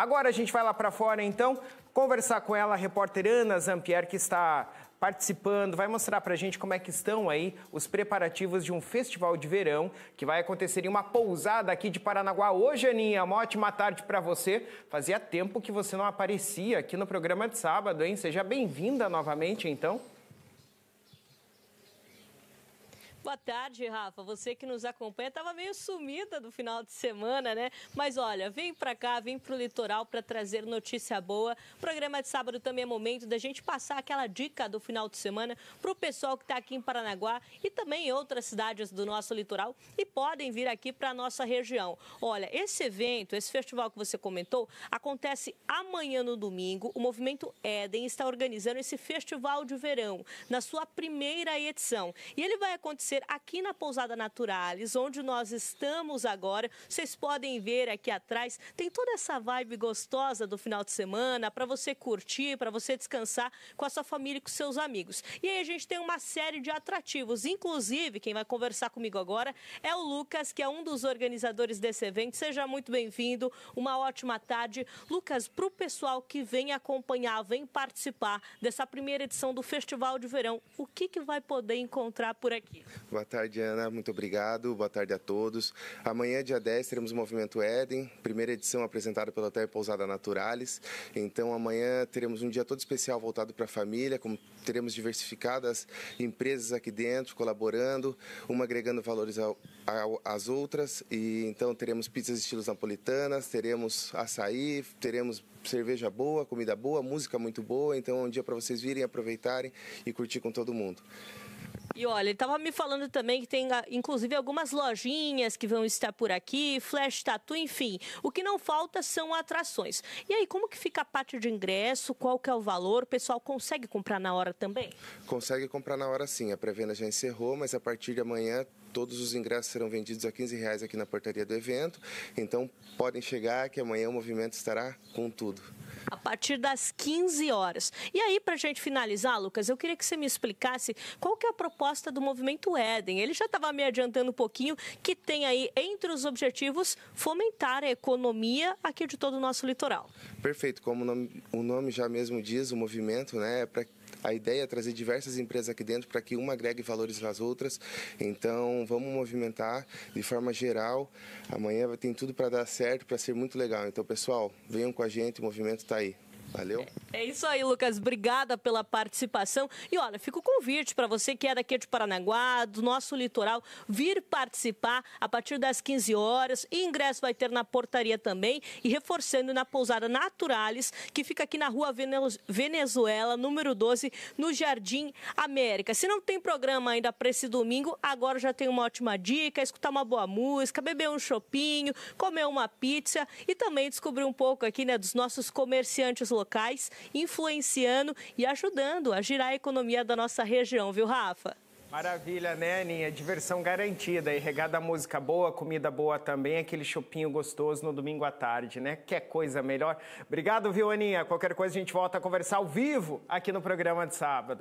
Agora a gente vai lá para fora, então, conversar com ela, a repórter Ana Zampier, que está participando, vai mostrar para a gente como é que estão aí os preparativos de um festival de verão que vai acontecer em uma pousada aqui de Paranaguá. Hoje, Aninha, uma ótima tarde para você. Fazia tempo que você não aparecia aqui no programa de sábado, hein? Seja bem-vinda novamente, então. Boa tarde, Rafa. Você que nos acompanha, estava meio sumida do final de semana, né? Mas olha, vem para cá, vem para o litoral para trazer notícia boa. O programa de sábado também é momento da gente passar aquela dica do final de semana para o pessoal que está aqui em Paranaguá e também em outras cidades do nosso litoral e podem vir aqui para a nossa região. Olha, esse evento, esse festival que você comentou, acontece amanhã no domingo. O Movimento Éden está organizando esse festival de verão na sua primeira edição. E ele vai acontecer acontecer aqui na Pousada Naturalis, onde nós estamos agora. Vocês podem ver aqui atrás, tem toda essa vibe gostosa do final de semana para você curtir, para você descansar com a sua família e com seus amigos. E aí a gente tem uma série de atrativos, inclusive quem vai conversar comigo agora é o Lucas, que é um dos organizadores desse evento. Seja muito bem-vindo, uma ótima tarde. Lucas, para o pessoal que vem acompanhar, vem participar dessa primeira edição do Festival de Verão, o que, que vai poder encontrar por aqui? Boa tarde, Ana. Muito obrigado. Boa tarde a todos. Amanhã, dia 10, teremos o Movimento Éden, primeira edição apresentada pelo Hotel Pousada Naturalis. Então, amanhã teremos um dia todo especial voltado para a família, como teremos diversificadas empresas aqui dentro, colaborando, uma agregando valores ao, ao, às outras. E então, teremos pizzas estilos napolitanas, teremos açaí, teremos cerveja boa, comida boa, música muito boa. Então, é um dia para vocês virem, aproveitarem e curtir com todo mundo. E olha, ele estava me falando também que tem, ah, inclusive, algumas lojinhas que vão estar por aqui, flash tatu, enfim. O que não falta são atrações. E aí, como que fica a parte de ingresso? Qual que é o valor? O pessoal consegue comprar na hora também? Consegue comprar na hora sim. A pré-venda já encerrou, mas a partir de amanhã todos os ingressos serão vendidos a 15 reais aqui na portaria do evento. Então podem chegar que amanhã o movimento estará com tudo a partir das 15 horas. E aí, para a gente finalizar, Lucas, eu queria que você me explicasse qual que é a proposta do movimento Éden. Ele já estava me adiantando um pouquinho que tem aí entre os objetivos fomentar a economia aqui de todo o nosso litoral. Perfeito, como o nome, o nome já mesmo diz, o movimento né, é para a ideia é trazer diversas empresas aqui dentro para que uma agregue valores nas outras. Então, vamos movimentar de forma geral. Amanhã tem tudo para dar certo, para ser muito legal. Então, pessoal, venham com a gente, o movimento está aí. Valeu. É, é isso aí, Lucas. Obrigada pela participação. E olha, fica o convite para você que é daqui de Paranaguá, do nosso litoral, vir participar a partir das 15 horas. E ingresso vai ter na portaria também. E reforçando na pousada Naturalis, que fica aqui na rua Venezuela, número 12, no Jardim América. Se não tem programa ainda para esse domingo, agora já tem uma ótima dica: escutar uma boa música, beber um chopinho, comer uma pizza e também descobrir um pouco aqui né, dos nossos comerciantes locais locais, influenciando e ajudando a girar a economia da nossa região, viu, Rafa? Maravilha, né, Aninha? Diversão garantida. E regada música boa, comida boa também, aquele chopinho gostoso no domingo à tarde, né? Que coisa melhor. Obrigado, viu, Aninha? Qualquer coisa a gente volta a conversar ao vivo aqui no programa de sábado.